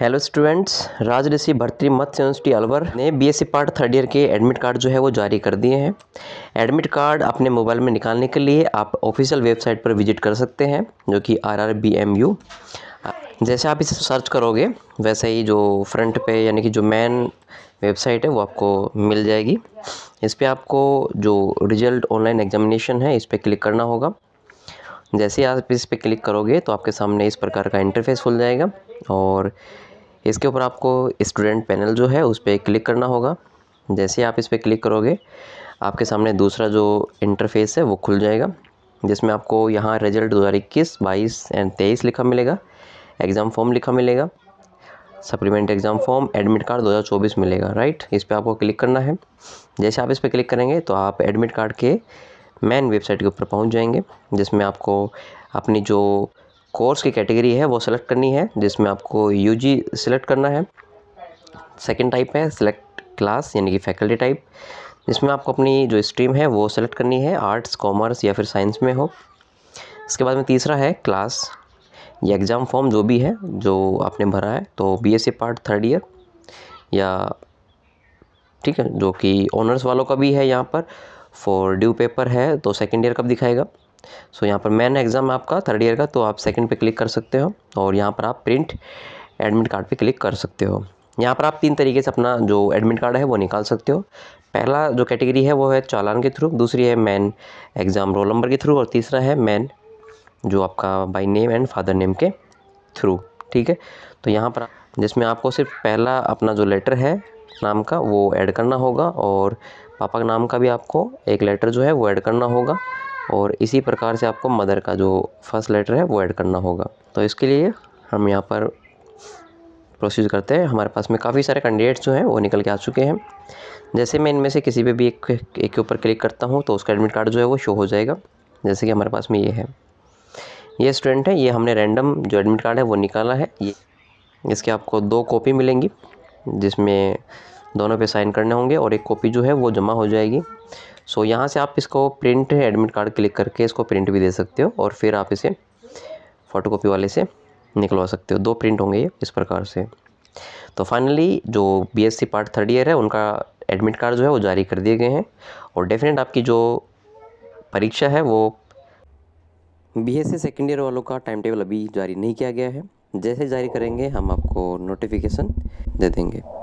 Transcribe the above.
hello students राज ऋषि भर्ती मत्स्य university Alwar ने BSc e part third year के एडमिट कार्ड जो है वो जारी कर दिए हैं एडमिट कार्ड अपने मोबाइल में निकालने के लिए आप ऑफिशियल वेबसाइट पर विजिट कर सकते हैं जो कि R R B M U जैसे आप इसे सर्च करोगे वैसे ही जो फ्रंट पे यानी कि जो मेन वेबसाइट है वो आपको मिल जाएगी इस पर आपको जो रिजल्ट ऑनलाइन एग्जामिनेशन है इस पर क्लिक करना होगा जैसे ही आप इस पर क्लिक करोगे तो आपके सामने इस प्रकार का इंटरफेस खुल जाएगा और इसके ऊपर आपको स्टूडेंट पैनल जो है उस पर क्लिक करना होगा जैसे आप इस पर क्लिक करोगे आपके सामने दूसरा जो इंटरफेस है वो खुल जाएगा जिसमें आपको यहाँ रिजल्ट दो हज़ार इक्कीस बाईस एंड तेईस लिखा मिलेगा एग्ज़ाम फॉर्म लिखा मिलेगा supplement exam form admit card 2024 मिलेगा राइट इस पर आपको क्लिक करना है जैसे आप इस पर क्लिक करेंगे तो आप एडमिट कार्ड के मेन वेबसाइट के ऊपर पहुँच जाएंगे जिसमें आपको अपनी जो कोर्स की कैटेगरी है वो सेलेक्ट करनी है जिसमें आपको यू जी सिलेक्ट करना है सेकेंड टाइप है सिलेक्ट क्लास यानी कि फैकल्टी टाइप जिसमें आपको अपनी जो स्ट्रीम है वो सेलेक्ट करनी है आर्ट्स कॉमर्स या फिर साइंस में हो इसके बाद में तीसरा है क्लास या एग्ज़ाम फॉर्म जो भी है जो आपने भरा है तो बीएससी पार्ट थर्ड ईयर या ठीक है जो कि ऑनर्स वालों का भी है यहाँ पर फॉर ड्यू पेपर है तो सेकेंड ईयर कब दिखाएगा सो यहाँ पर मैन एग्ज़ाम आपका थर्ड ईयर का तो आप सेकंड पे क्लिक कर सकते हो और यहाँ पर आप प्रिंट एडमिट कार्ड पे क्लिक कर सकते हो यहाँ पर आप तीन तरीके से अपना जो एडमिट कार्ड है वो निकाल सकते हो पहला जो कैटेगरी है वो है चालान के थ्रू दूसरी है मैन एग्ज़ाम रोल नंबर के थ्रू और तीसरा है मैन जो आपका by name and father name के थ्रू ठीक है तो यहाँ पर जिसमें आपको सिर्फ पहला अपना जो लेटर है नाम का वो ऐड करना होगा और पापा के नाम का भी आपको एक लेटर जो है वो ऐड करना होगा और इसी प्रकार से आपको मदर का जो फर्स्ट लेटर है वो ऐड करना होगा तो इसके लिए हम यहाँ पर प्रोसीज करते हैं हमारे पास में काफ़ी सारे कैंडिडेट्स जो हैं वो निकल के आ चुके हैं जैसे मैं इनमें से किसी पे भी एक एक के ऊपर क्लिक करता हूँ तो उसका एडमिट कार्ड जो है वो शो हो जाएगा जैसे कि हमारे पास में ये है ये स्टूडेंट है ये हमने रैंडम जो एडमिट कार्ड है वो निकाला है ये इसके आपको दो कॉपी मिलेंगी जिसमें दोनों पे साइन करने होंगे और एक कॉपी जो है वो जमा हो जाएगी सो यहाँ से आप इसको प्रिंट एडमिट कार्ड क्लिक करके इसको प्रिंट भी दे सकते हो और फिर आप इसे फ़ोटोकॉपी वाले से निकलवा सकते हो दो प्रिंट होंगे ये इस प्रकार से तो फाइनली जो बीएससी पार्ट थर्ड ईयर है उनका एडमिट कार्ड जो है वो जारी कर दिए गए हैं और डेफिनेट आपकी जो परीक्षा है वो बी एस सेकेंड ईयर वालों का टाइम टेबल अभी जारी नहीं किया गया है जैसे जारी करेंगे हम आपको नोटिफिकेशन दे देंगे